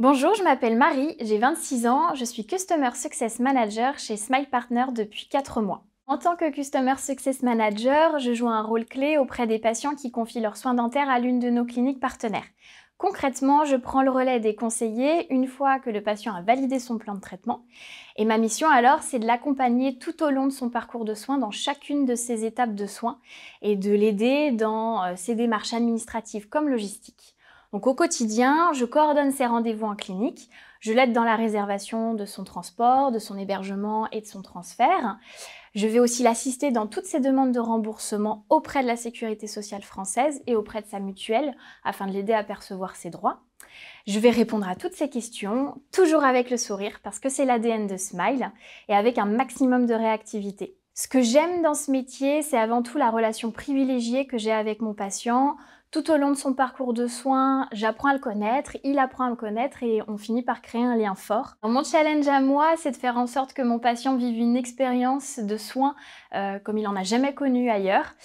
Bonjour, je m'appelle Marie, j'ai 26 ans, je suis Customer Success Manager chez Smile Partner depuis 4 mois. En tant que Customer Success Manager, je joue un rôle clé auprès des patients qui confient leurs soins dentaires à l'une de nos cliniques partenaires. Concrètement, je prends le relais des conseillers une fois que le patient a validé son plan de traitement. Et ma mission alors, c'est de l'accompagner tout au long de son parcours de soins dans chacune de ses étapes de soins et de l'aider dans euh, ses démarches administratives comme logistiques. Donc au quotidien, je coordonne ses rendez-vous en clinique, je l'aide dans la réservation de son transport, de son hébergement et de son transfert. Je vais aussi l'assister dans toutes ses demandes de remboursement auprès de la Sécurité sociale française et auprès de sa mutuelle afin de l'aider à percevoir ses droits. Je vais répondre à toutes ses questions, toujours avec le sourire parce que c'est l'ADN de Smile et avec un maximum de réactivité. Ce que j'aime dans ce métier, c'est avant tout la relation privilégiée que j'ai avec mon patient. Tout au long de son parcours de soins, j'apprends à le connaître, il apprend à me connaître et on finit par créer un lien fort. Mon challenge à moi, c'est de faire en sorte que mon patient vive une expérience de soins euh, comme il n'en a jamais connu ailleurs.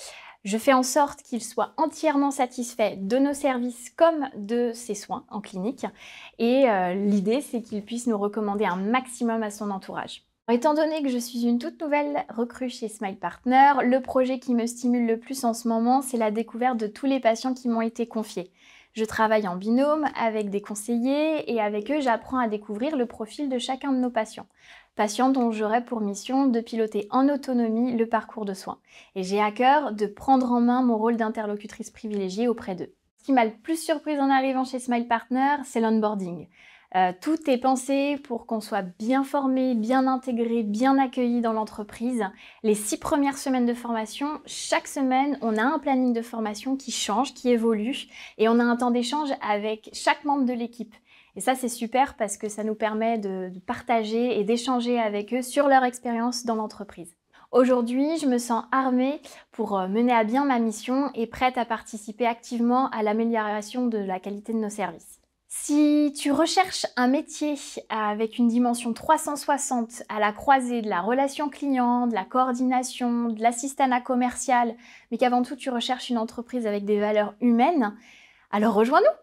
Je fais en sorte qu'il soit entièrement satisfait de nos services comme de ses soins en clinique. Et euh, l'idée, c'est qu'il puisse nous recommander un maximum à son entourage. Étant donné que je suis une toute nouvelle recrue chez Smile Partner, le projet qui me stimule le plus en ce moment, c'est la découverte de tous les patients qui m'ont été confiés. Je travaille en binôme avec des conseillers et avec eux, j'apprends à découvrir le profil de chacun de nos patients. Patients dont j'aurai pour mission de piloter en autonomie le parcours de soins. Et j'ai à cœur de prendre en main mon rôle d'interlocutrice privilégiée auprès d'eux. Ce qui m'a le plus surprise en arrivant chez Smile Partner, c'est l'onboarding. Euh, tout est pensé pour qu'on soit bien formé, bien intégré, bien accueilli dans l'entreprise. Les six premières semaines de formation, chaque semaine, on a un planning de formation qui change, qui évolue, et on a un temps d'échange avec chaque membre de l'équipe. Et ça, c'est super parce que ça nous permet de partager et d'échanger avec eux sur leur expérience dans l'entreprise. Aujourd'hui, je me sens armée pour euh, mener à bien ma mission et prête à participer activement à l'amélioration de la qualité de nos services. Si tu recherches un métier avec une dimension 360 à la croisée de la relation client, de la coordination, de l'assistanat commercial, mais qu'avant tout tu recherches une entreprise avec des valeurs humaines, alors rejoins-nous